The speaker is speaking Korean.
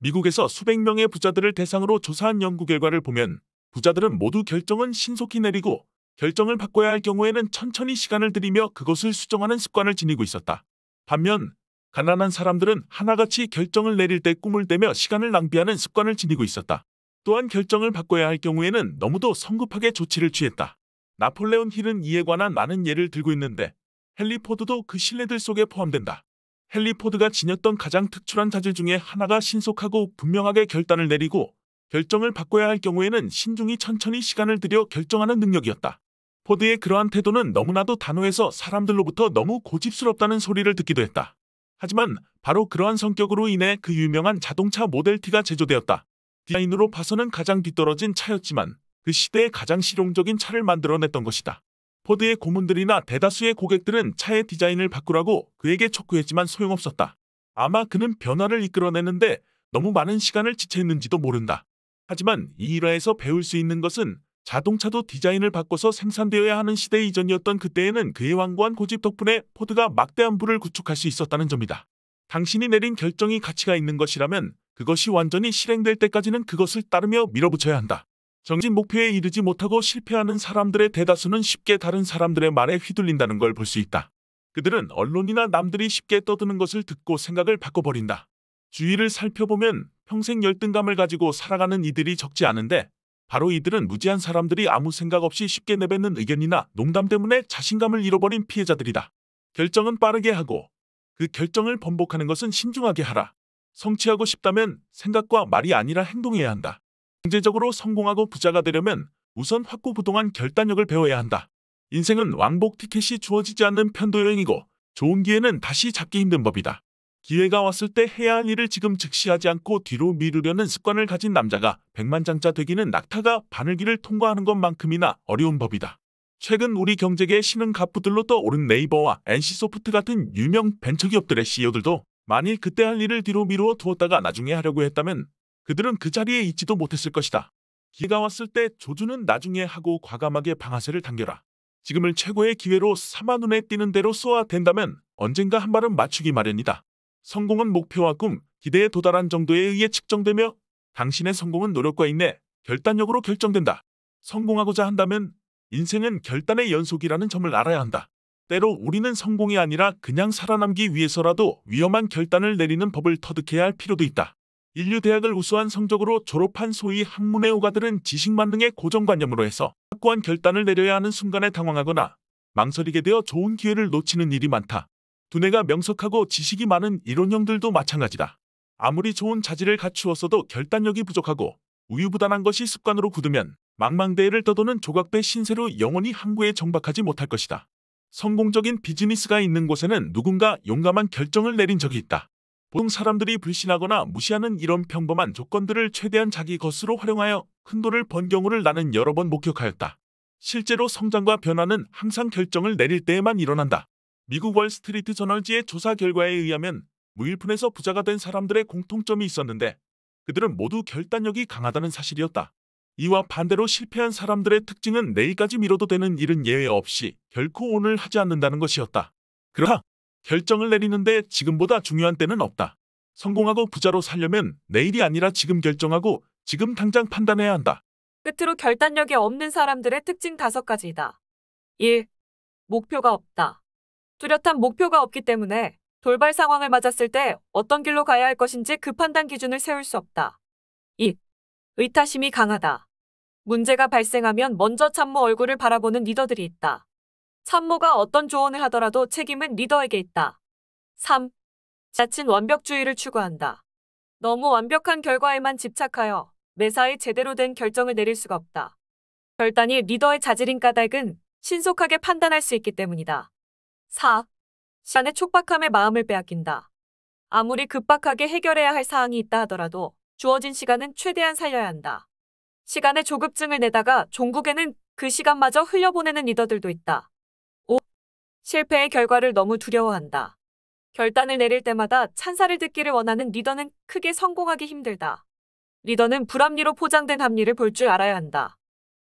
미국에서 수백 명의 부자들을 대상으로 조사한 연구 결과를 보면 부자들은 모두 결정은 신속히 내리고 결정을 바꿔야 할 경우에는 천천히 시간을 들이며 그것을 수정하는 습관을 지니고 있었다. 반면 가난한 사람들은 하나같이 결정을 내릴 때 꿈을 떼며 시간을 낭비하는 습관을 지니고 있었다. 또한 결정을 바꿔야 할 경우에는 너무도 성급하게 조치를 취했다. 나폴레온 힐은 이에 관한 많은 예를 들고 있는데 헨리 포드도 그 신뢰들 속에 포함된다. 헨리 포드가 지녔던 가장 특출한 자질 중에 하나가 신속하고 분명하게 결단을 내리고 결정을 바꿔야 할 경우에는 신중히 천천히 시간을 들여 결정하는 능력이었다. 포드의 그러한 태도는 너무나도 단호해서 사람들로부터 너무 고집스럽다는 소리를 듣기도 했다. 하지만 바로 그러한 성격으로 인해 그 유명한 자동차 모델 T가 제조되었다. 디자인으로 봐서는 가장 뒤떨어진 차였지만 그 시대에 가장 실용적인 차를 만들어냈던 것이다. 포드의 고문들이나 대다수의 고객들은 차의 디자인을 바꾸라고 그에게 촉구했지만 소용없었다. 아마 그는 변화를 이끌어내는데 너무 많은 시간을 지체했는지도 모른다. 하지만 이 일화에서 배울 수 있는 것은 자동차도 디자인을 바꿔서 생산되어야 하는 시대 이전이었던 그때에는 그의 완고한 고집 덕분에 포드가 막대한 부를 구축할 수 있었다는 점이다. 당신이 내린 결정이 가치가 있는 것이라면 그것이 완전히 실행될 때까지는 그것을 따르며 밀어붙여야 한다. 정진 목표에 이르지 못하고 실패하는 사람들의 대다수는 쉽게 다른 사람들의 말에 휘둘린다는 걸 볼 수 있다. 그들은 언론이나 남들이 쉽게 떠드는 것을 듣고 생각을 바꿔버린다. 주위를 살펴보면 평생 열등감을 가지고 살아가는 이들이 적지 않은데 바로 이들은 무지한 사람들이 아무 생각 없이 쉽게 내뱉는 의견이나 농담 때문에 자신감을 잃어버린 피해자들이다. 결정은 빠르게 하고 그 결정을 번복하는 것은 신중하게 하라. 성취하고 싶다면 생각과 말이 아니라 행동해야 한다. 경제적으로 성공하고 부자가 되려면 우선 확고부동한 결단력을 배워야 한다. 인생은 왕복 티켓이 주어지지 않는 편도여행이고 좋은 기회는 다시 잡기 힘든 법이다. 기회가 왔을 때 해야 할 일을 지금 즉시 하지 않고 뒤로 미루려는 습관을 가진 남자가 백만장자 되기는 낙타가 바늘길을 통과하는 것만큼이나 어려운 법이다. 최근 우리 경제계 의 신흥 갑부들로 떠오른 네이버와 NC소프트 같은 유명 벤처기업들의 CEO들도 만일 그때 할 일을 뒤로 미루어 두었다가 나중에 하려고 했다면 그들은 그 자리에 있지도 못했을 것이다. 기회가 왔을 때 조주는 나중에 하고 과감하게 방아쇠를 당겨라. 지금을 최고의 기회로 삼아 눈에 띄는 대로 쏘아 된다면 언젠가 한 발은 맞추기 마련이다. 성공은 목표와 꿈, 기대에 도달한 정도에 의해 측정되며 당신의 성공은 노력과 인내, 결단력으로 결정된다. 성공하고자 한다면 인생은 결단의 연속이라는 점을 알아야 한다. 때로 우리는 성공이 아니라 그냥 살아남기 위해서라도 위험한 결단을 내리는 법을 터득해야 할 필요도 있다. 인류 대학을 우수한 성적으로 졸업한 소위 학문의 오가들은 지식만 등의 고정관념으로 해서 확고한 결단을 내려야 하는 순간에 당황하거나 망설이게 되어 좋은 기회를 놓치는 일이 많다. 두뇌가 명석하고 지식이 많은 이론형들도 마찬가지다. 아무리 좋은 자질을 갖추었어도 결단력이 부족하고 우유부단한 것이 습관으로 굳으면 망망대해를 떠도는 조각배 신세로 영원히 항구에 정박하지 못할 것이다. 성공적인 비즈니스가 있는 곳에는 누군가 용감한 결정을 내린 적이 있다. 보통 사람들이 불신하거나 무시하는 이런 평범한 조건들을 최대한 자기 것으로 활용하여 큰 돈을 번 경우를 나는 여러 번 목격하였다. 실제로 성장과 변화는 항상 결정을 내릴 때에만 일어난다. 미국 월스트리트 저널지의 조사 결과에 의하면 무일푼에서 부자가 된 사람들의 공통점이 있었는데 그들은 모두 결단력이 강하다는 사실이었다. 이와 반대로 실패한 사람들의 특징은 내일까지 미뤄도 되는 일은 예외 없이 결코 오늘 하지 않는다는 것이었다. 그러나 결정을 내리는데 지금보다 중요한 때는 없다. 성공하고 부자로 살려면 내일이 아니라 지금 결정하고 지금 당장 판단해야 한다. 끝으로 결단력이 없는 사람들의 특징 다섯 가지이다. 1. 목표가 없다. 뚜렷한 목표가 없기 때문에 돌발 상황을 맞았을 때 어떤 길로 가야 할 것인지 그 판단 기준을 세울 수 없다. 2. 의타심이 강하다. 문제가 발생하면 먼저 참모 얼굴을 바라보는 리더들이 있다. 참모가 어떤 조언을 하더라도 책임은 리더에게 있다. 3. 자칫 완벽주의를 추구한다. 너무 완벽한 결과에만 집착하여 매사에 제대로 된 결정을 내릴 수가 없다. 결단이 리더의 자질인 까닭은 신속하게 판단할 수 있기 때문이다. 4. 시간의 촉박함에 마음을 빼앗긴다. 아무리 급박하게 해결해야 할 사항이 있다 하더라도 주어진 시간은 최대한 살려야 한다. 시간의 조급증을 내다가 종국에는 그 시간마저 흘려보내는 리더들도 있다. 실패의 결과를 너무 두려워한다. 결단을 내릴 때마다 찬사를 듣기를 원하는 리더는 크게 성공하기 힘들다. 리더는 불합리로 포장된 합리를 볼 줄 알아야 한다.